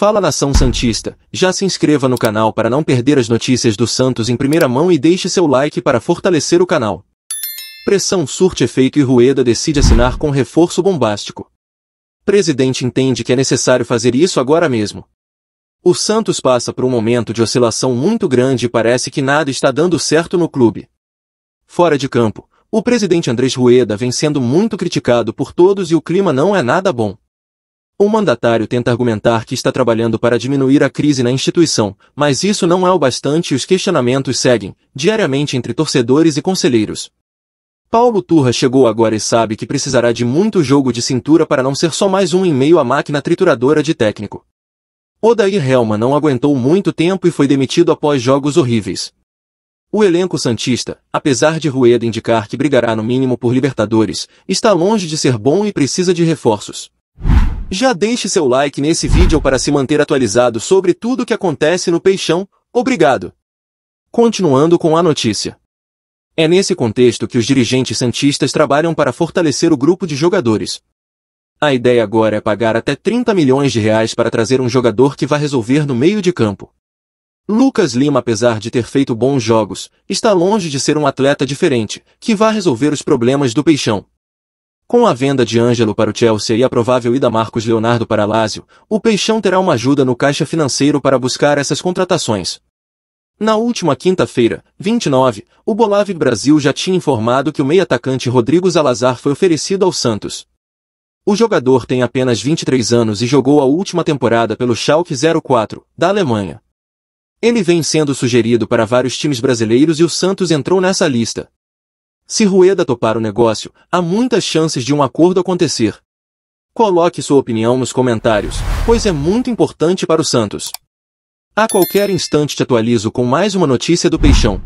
Fala nação santista, já se inscreva no canal para não perder as notícias do Santos em primeira mão e deixe seu like para fortalecer o canal. Pressão surte efeito e Rueda decide assinar com reforço bombástico. Presidente entende que é necessário fazer isso agora mesmo. O Santos passa por um momento de oscilação muito grande e parece que nada está dando certo no clube. Fora de campo, o presidente Andrés Rueda vem sendo muito criticado por todos e o clima não é nada bom. O mandatário tenta argumentar que está trabalhando para diminuir a crise na instituição, mas isso não é o bastante e os questionamentos seguem, diariamente entre torcedores e conselheiros. Paulo Turra chegou agora e sabe que precisará de muito jogo de cintura para não ser só mais um em meio à máquina trituradora de técnico. Odair Helma não aguentou muito tempo e foi demitido após jogos horríveis. O elenco Santista, apesar de Rueda indicar que brigará no mínimo por Libertadores, está longe de ser bom e precisa de reforços. Já deixe seu like nesse vídeo para se manter atualizado sobre tudo o que acontece no Peixão, obrigado! Continuando com a notícia. É nesse contexto que os dirigentes santistas trabalham para fortalecer o grupo de jogadores. A ideia agora é pagar até 30 milhões de reais para trazer um jogador que vá resolver no meio de campo. Lucas Lima, apesar de ter feito bons jogos, está longe de ser um atleta diferente, que vá resolver os problemas do Peixão. Com a venda de Ângelo para o Chelsea e a provável ida Marcos Leonardo para Lazio, o Peixão terá uma ajuda no caixa financeiro para buscar essas contratações. Na última quinta-feira, 29, o Bolave Brasil já tinha informado que o meio-atacante Rodrigo Zalazar foi oferecido ao Santos. O jogador tem apenas 23 anos e jogou a última temporada pelo Schalke 04, da Alemanha. Ele vem sendo sugerido para vários times brasileiros e o Santos entrou nessa lista. Se Rueda topar o negócio, há muitas chances de um acordo acontecer. Coloque sua opinião nos comentários, pois é muito importante para o Santos. A qualquer instante te atualizo com mais uma notícia do Peixão.